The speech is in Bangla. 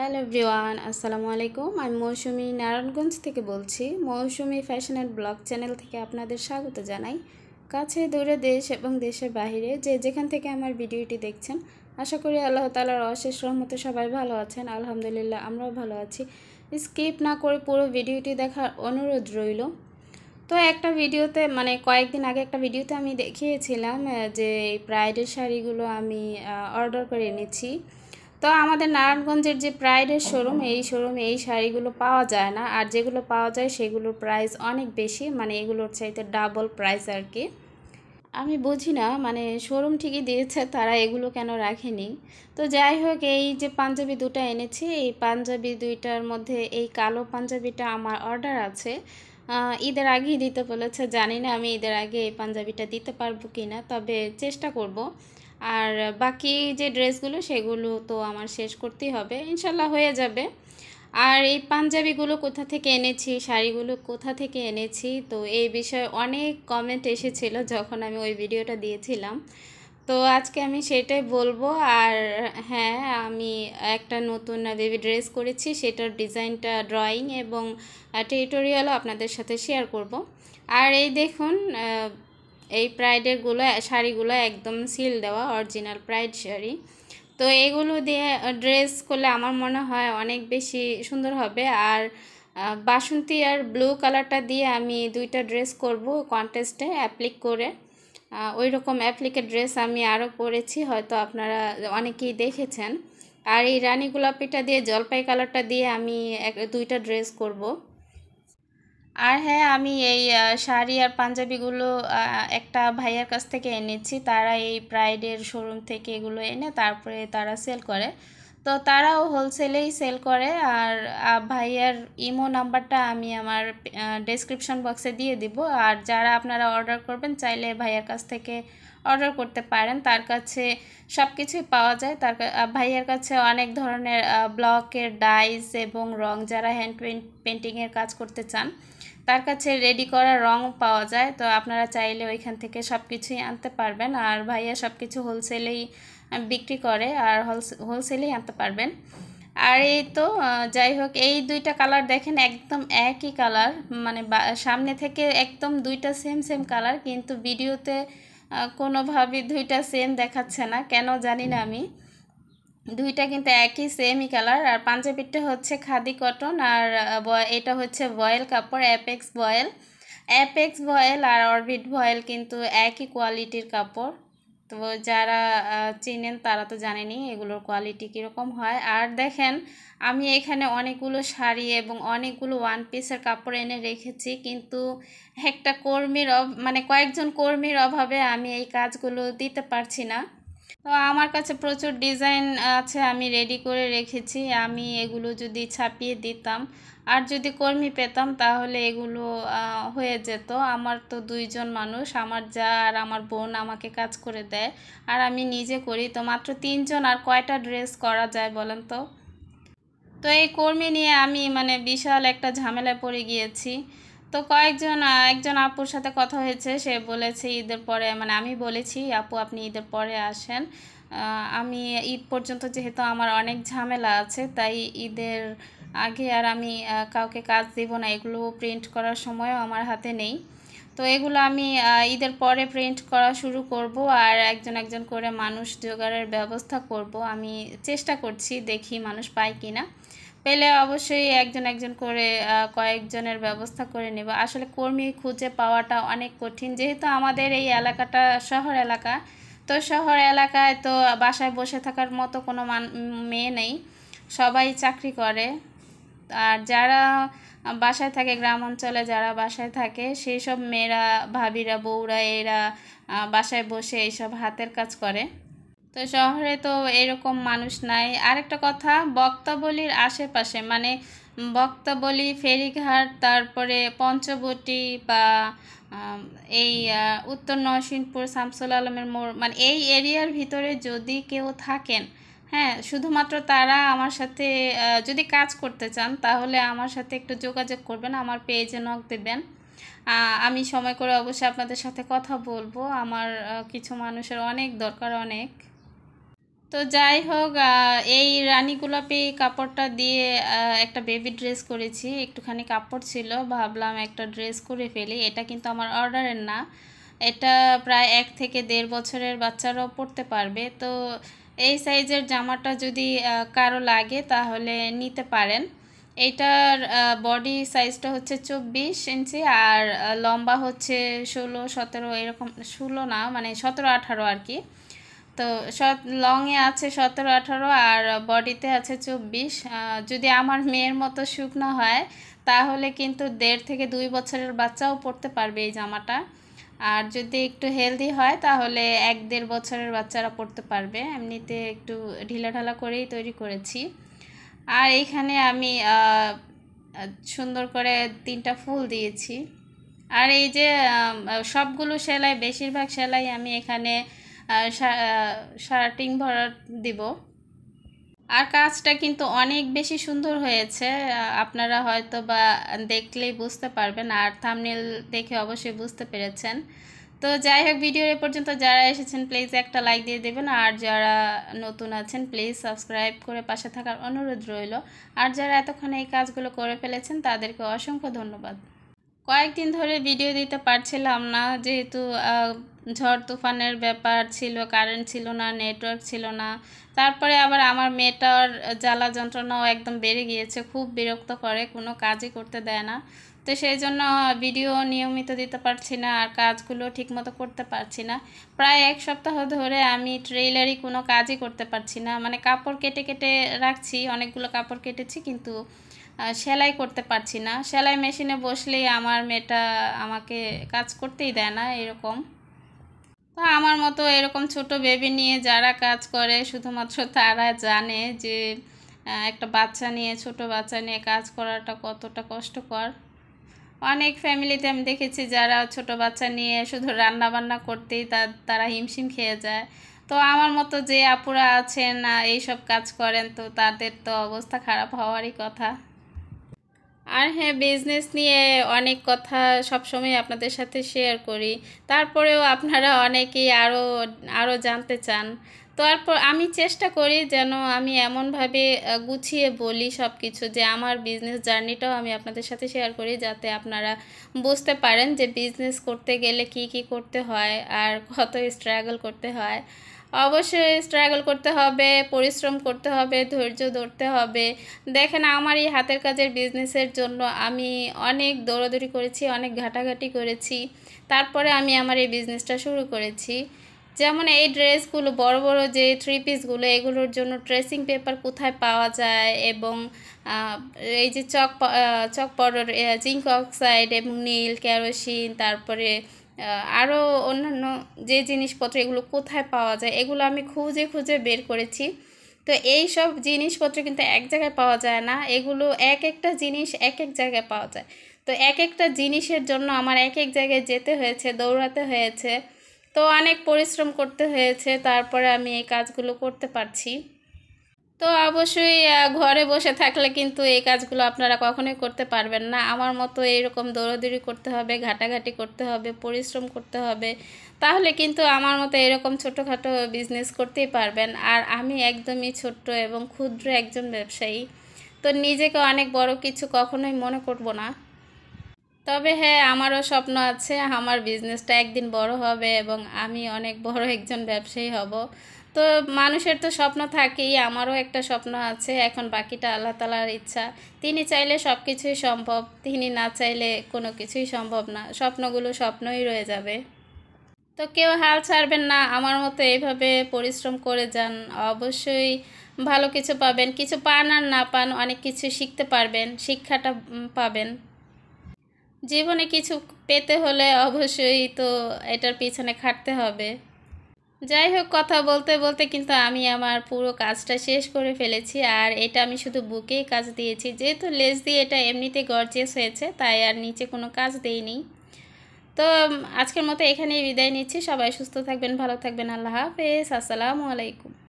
হ্যালো এভরিওয়ান আসসালামু আলাইকুম আমি মৌসুমি নারায়ণগঞ্জ থেকে বলছি Mousumi fashion and blog channel থেকে আপনাদের স্বাগত জানাই কাছে দূরে দেশ এবং দেশের বাহিরে যে যেখান থেকে আমার ভিডিওটি দেখছেন আশা করি আল্লাহ তালার অশেষ রহমতে সবাই ভালো আছেন আলহামদুলিল্লাহ আমরাও ভালো আছি স্কিপ না করে পুরো ভিডিওটি দেখার অনুরোধ রইল তো একটা ভিডিওতে মানে কয়েকদিন আগে একটা ভিডিওতে আমি দেখিয়েছিলাম যে ব্রাইডের শাড়িগুলো আমি অর্ডার করে এনেছি তো আমাদের নারায়ণগঞ্জের যে প্রাইডের শোরুম এই শোরুমে এই শাড়িগুলো পাওয়া যায় না আর যেগুলো পাওয়া যায় সেগুলোর প্রাইস অনেক বেশি মানে এগুলোর চাইতে ডাবল প্রাইস আর কি আমি বুঝি না মানে শোরুম ঠিকই দিয়েছে তারা এগুলো কেন রাখেনি তো যাই হোক এই যে পাঞ্জাবি দুটা এনেছি এই পাঞ্জাবি দুইটার মধ্যে এই কালো পাঞ্জাবিটা আমার অর্ডার আছে ঈদের আগেই দিতে বলেছে জানি না আমি ঈদের আগে এই পাঞ্জাবিটা দিতে পারবো কি না তবে চেষ্টা করব আর বাকি যে ড্রেসগুলো সেগুলো তো আমার শেষ করতেই হবে ইনশাল্লাহ হয়ে যাবে আর এই পাঞ্জাবিগুলো কোথা থেকে এনেছি শাড়িগুলো কোথা থেকে এনেছি তো এই বিষয়ে অনেক কমেন্ট এসেছিল যখন আমি ওই ভিডিওটা দিয়েছিলাম তো আজকে আমি সেটাই বলবো আর হ্যাঁ আমি একটা নতুন বেবি ড্রেস করেছি সেটার ডিজাইনটা ড্রয়িং এবং টিউটোরিয়ালও আপনাদের সাথে শেয়ার করব আর এই দেখুন এই প্রাইডেরগুলো শাড়িগুলো একদম সিল দেওয়া অরিজিনাল প্রাইড শাড়ি তো এগুলো দিয়ে ড্রেস করলে আমার মনে হয় অনেক বেশি সুন্দর হবে আর বাসন্তী আর ব্লু কালারটা দিয়ে আমি দুইটা ড্রেস করব কন্টেস্টে অ্যাপ্লিক করে ওই রকম অ্যাপ্লিকের ড্রেস আমি আরও পরেছি হয়তো আপনারা অনেকেই দেখেছেন আর এই রানী গোলাপিটা দিয়ে জলপাই কালারটা দিয়ে আমি এক দুইটা ড্রেস করব আর হ্যাঁ আমি এই শাড়ি আর পাঞ্জাবিগুলো একটা ভাইয়ার কাছ থেকে এনেছি তারা এই প্রাইডের শোরুম থেকে এগুলো এনে তারপরে তারা সেল করে তো তারাও হোলসেলেই সেল করে আর ভাইয়ার ইমো নাম্বারটা আমি আমার ডেসক্রিপশন বক্সে দিয়ে দিব আর যারা আপনারা অর্ডার করবেন চাইলে ভাইয়ার কাছ থেকে অর্ডার করতে পারেন তার কাছে সব কিছুই পাওয়া যায় তার ভাইয়ের কাছে অনেক ধরনের ব্লকের ডাইস এবং রং যারা হ্যান্ড পেন্টিংয়ের কাজ করতে চান তার কাছে রেডি করা রং পাওয়া যায় তো আপনারা চাইলে ওইখান থেকে সব কিছুই আনতে পারবেন আর ভাইয়া সব কিছু হোলসেলেই বিক্রি করে আর হোলসেলেই আনতে পারবেন আর এই তো যাই হোক এই দুইটা কালার দেখেন একদম একই কালার মানে সামনে থেকে একদম দুইটা সেম সেম কালার কিন্তু ভিডিওতে কোনোভাবে দুইটা সেম দেখাচ্ছে না কেন জানি না আমি দুইটা কিন্তু একই সেমই কালার আর পাঞ্জাবিটা হচ্ছে খাদি কটন আর এটা হচ্ছে বয়েল কাপড় অ্যাপেক্স ভয়েল অ্যাপেক্স ভয়েল আর অরবিট ভয়েল কিন্তু একই কোয়ালিটির কাপড় তো যারা চিনেন তারা তো জানেনি এগুলোর কোয়ালিটি কীরকম হয় আর দেখেন আমি এখানে অনেকগুলো শাড়ি এবং অনেকগুলো ওয়ান পিসের কাপড় এনে রেখেছি কিন্তু একটা কর্মীর মানে কয়েকজন কর্মীর অভাবে আমি এই কাজগুলো দিতে পারছি না তো আমার কাছে প্রচুর ডিজাইন আছে আমি রেডি করে রেখেছি আমি এগুলো যদি ছাপিয়ে দিতাম আর যদি কর্মী পেতাম তাহলে এগুলো হয়ে যেত আমার তো দুইজন মানুষ আমার যা আর আমার বোন আমাকে কাজ করে দেয় আর আমি নিজে করি তো মাত্র তিনজন আর কয়টা ড্রেস করা যায় বলেন তো তো এই কর্মী নিয়ে আমি মানে বিশাল একটা ঝামেলায় পড়ে গিয়েছি তো কয়েকজন একজন আপুর সাথে কথা হয়েছে সে বলেছে ঈদের পরে মানে আমি বলেছি আপু আপনি ঈদের পরে আসেন আমি ঈদ পর্যন্ত যেহেতু আমার অনেক ঝামেলা আছে তাই ঈদের আগে আর আমি কাউকে কাজ দিব না এগুলো প্রিন্ট করার সময়ও আমার হাতে নেই তো এগুলো আমি ঈদের পরে প্রিন্ট করা শুরু করব আর একজন একজন করে মানুষ জোগাড়ের ব্যবস্থা করব আমি চেষ্টা করছি দেখি মানুষ পায় কি না পেলে অবশ্যই একজন একজন করে কয়েকজনের ব্যবস্থা করে নেব আসলে কর্মী খুঁজে পাওয়াটা অনেক কঠিন যেহেতু আমাদের এই এলাকাটা শহর এলাকা তো শহর এলাকায় তো বাসায় বসে থাকার মতো কোনো মান মেয়ে নেই সবাই চাকরি করে আর যারা বাসায় থাকে গ্রাম অঞ্চলে যারা বাসায় থাকে সেই সব মেয়েরা ভাবিরা বউরা এরা বাসায় বসে এইসব হাতের কাজ করে তো শহরে তো এরকম মানুষ নাই আরেকটা কথা বক্তাবলীর আশেপাশে মানে বক্তাবলী ফেরিঘাট তারপরে পঞ্চবটি বা এই উত্তর নরসিংপুর শামসুল আলমের মোড় মানে এই এরিয়ার ভিতরে যদি কেউ থাকেন হ্যাঁ শুধুমাত্র তারা আমার সাথে যদি কাজ করতে চান তাহলে আমার সাথে একটু যোগাযোগ করবেন আমার পেজে নক দেবেন আমি সময় করে অবশ্যই আপনাদের সাথে কথা বলবো আমার কিছু মানুষের অনেক দরকার অনেক তো যাই হোক এই রানী গোলাপি কাপড়টা দিয়ে একটা বেবি ড্রেস করেছি একটুখানি কাপড় ছিল ভাবলাম একটা ড্রেস করে ফেলি এটা কিন্তু আমার অর্ডারের না এটা প্রায় এক থেকে দেড় বছরের বাচ্চারাও পড়তে পারবে তো এই সাইজের জামাটা যদি কারো লাগে তাহলে নিতে পারেন এইটার বডি সাইজটা হচ্ছে চব্বিশ ইঞ্চি আর লম্বা হচ্ছে ষোলো সতেরো এরকম ষোলো না মানে সতেরো আঠারো আর কি তো লংয়ে আছে সতেরো আঠারো আর বডিতে আছে চব্বিশ যদি আমার মেয়ের মতো শুকনো হয় তাহলে কিন্তু দেড় থেকে দুই বছরের বাচ্চাও পরতে পারবে এই জামাটা আর যদি একটু হেলদি হয় তাহলে এক দেড় বছরের বাচ্চারা পড়তে পারবে এমনিতে একটু ঢিলা ঢালা করেই তৈরি করেছি আর এইখানে আমি সুন্দর করে তিনটা ফুল দিয়েছি আর এই যে সবগুলো সেলাই বেশিরভাগ সেলাই আমি এখানে শার্টিং ভরা দিব আর কাজটা কিন্তু অনেক বেশি সুন্দর হয়েছে আপনারা হয়তো বা দেখলেই বুঝতে পারবেন আর থামনেল দেখে অবশ্যই বুঝতে পেরেছেন তো যাই হোক ভিডিওর এ পর্যন্ত যারা এসেছেন প্লিজ একটা লাইক দিয়ে দেবেন আর যারা নতুন আছেন প্লিজ সাবস্ক্রাইব করে পাশে থাকার অনুরোধ রইল আর যারা এতক্ষণ এই কাজগুলো করে ফেলেছেন তাদেরকে অসংখ্য ধন্যবাদ কয়েকদিন ধরে ভিডিও দিতে পারছিলাম না যেহেতু ঝড় তুফানের ব্যাপার ছিল কারেন্ট ছিল না নেটওয়ার্ক ছিল না তারপরে আবার আমার মেয়েটার জ্বালা যন্ত্রণাও একদম বেড়ে গিয়েছে খুব বিরক্ত করে কোনো কাজই করতে দেয় না তো সেই জন্য ভিডিও নিয়মিত দিতে পারছি না আর কাজগুলো ঠিকমতো করতে পারছি না প্রায় এক সপ্তাহ ধরে আমি ট্রেইলারই কোনো কাজই করতে পারছি না মানে কাপড় কেটে কেটে রাখছি অনেকগুলো কাপড় কেটেছি কিন্তু সেলাই করতে পারছি না সেলাই মেশিনে বসলেই আমার মেয়েটা আমাকে কাজ করতেই দেয় না এরকম তো আমার মতো এরকম ছোট বেবি নিয়ে যারা কাজ করে শুধুমাত্র তারা জানে যে একটা বাচ্চা নিয়ে ছোট বাচ্চা নিয়ে কাজ করাটা কতটা কষ্টকর অনেক ফ্যামিলিতে আমি দেখেছি যারা ছোট বাচ্চা নিয়ে শুধু রান্না বান্না করতেই তারা হিমশিম খেয়ে যায় তো আমার মতো যে আপুরা আছেন এইসব কাজ করেন তো তাদের তো অবস্থা খারাপ হওয়ারই কথা আর হ্যাঁ বিজনেস নিয়ে অনেক কথা সবসময় আপনাদের সাথে শেয়ার করি তারপরেও আপনারা অনেকেই আরও আরও জানতে চান তারপর আমি চেষ্টা করি যেন আমি এমনভাবে গুছিয়ে বলি সব কিছু যে আমার বিজনেস জার্নিটাও আমি আপনাদের সাথে শেয়ার করি যাতে আপনারা বুঝতে পারেন যে বিজনেস করতে গেলে কি কি করতে হয় আর কত স্ট্রাগল করতে হয় অবশ্যই স্ট্রাগল করতে হবে পরিশ্রম করতে হবে ধৈর্য ধরতে হবে দেখেন আমার এই হাতের কাজের বিজনেসের জন্য আমি অনেক দৌড়াদৌড়ি করেছি অনেক ঘাটাঘাটি করেছি তারপরে আমি আমার এই বিজনেসটা শুরু করেছি যেমন এই ড্রেসগুলো বড় বড় যে থ্রি পিসগুলো এগুলোর জন্য ট্রেসিং পেপার কোথায় পাওয়া যায় এবং এই যে chalk chalk powder zinc oxide এবং নীল কেরোসিন তারপরে আরও অন্যান্য যে জিনিসপত্র এগুলো কোথায় পাওয়া যায় এগুলো আমি খুঁজে খুঁজে বের করেছি তো এই সব জিনিসপত্র কিন্তু এক জায়গায় পাওয়া যায় না এগুলো এক একটা জিনিস এক এক জায়গায় পাওয়া যায় তো এক একটা জিনিসের জন্য আমার এক এক জায়গায় যেতে হয়েছে দৌড়াতে হয়েছে তো অনেক পরিশ্রম করতে হয়েছে তারপরে আমি এই কাজগুলো করতে পারছি তো অবশ্যই ঘরে বসে থাকলে কিন্তু এই কাজগুলো আপনারা কখনোই করতে পারবেন না আমার মতো এইরকম দৌড়দৌড়ি করতে হবে ঘাটাঘাটি করতে হবে পরিশ্রম করতে হবে তাহলে কিন্তু আমার মতো এরকম ছোটোখাটো বিজনেস করতেই পারবেন আর আমি একদমই ছোট্ট এবং ক্ষুদ্র একজন ব্যবসায়ী তো নিজেকে অনেক বড় কিছু কখনোই মনে করব না তবে হ্যাঁ আমারও স্বপ্ন আছে আমার বিজনেসটা একদিন বড় হবে এবং আমি অনেক বড় একজন ব্যবসায়ী হব তো মানুষের তো স্বপ্ন থাকেই আমারও একটা স্বপ্ন আছে এখন বাকিটা আল্লাহ তালার ইচ্ছা তিনি চাইলে সব কিছুই সম্ভব তিনি না চাইলে কোনো কিছুই সম্ভব না স্বপ্নগুলো স্বপ্নই রয়ে যাবে তো কেউ হাল ছাড়বেন না আমার মতো এইভাবে পরিশ্রম করে যান অবশ্যই ভালো কিছু পাবেন কিছু পান আর না পান অনেক কিছু শিখতে পারবেন শিক্ষাটা পাবেন জীবনে কিছু পেতে হলে অবশ্যই তো এটার পিছনে খাটতে হবে যাই হোক কথা বলতে বলতে কিন্তু আমি আমার পুরো কাজটা শেষ করে ফেলেছি আর এটা আমি শুধু বুকেই কাজ দিয়েছি যেহেতু লেস দিয়ে এটা এমনিতে গর্জেস হয়েছে তাই আর নিচে কোনো কাজ দেইনি তো আজকের মতো এখানেই বিদায় নিচ্ছি সবাই সুস্থ থাকবেন ভালো থাকবেন আল্লাহ হাফেজ আসসালামু আলাইকুম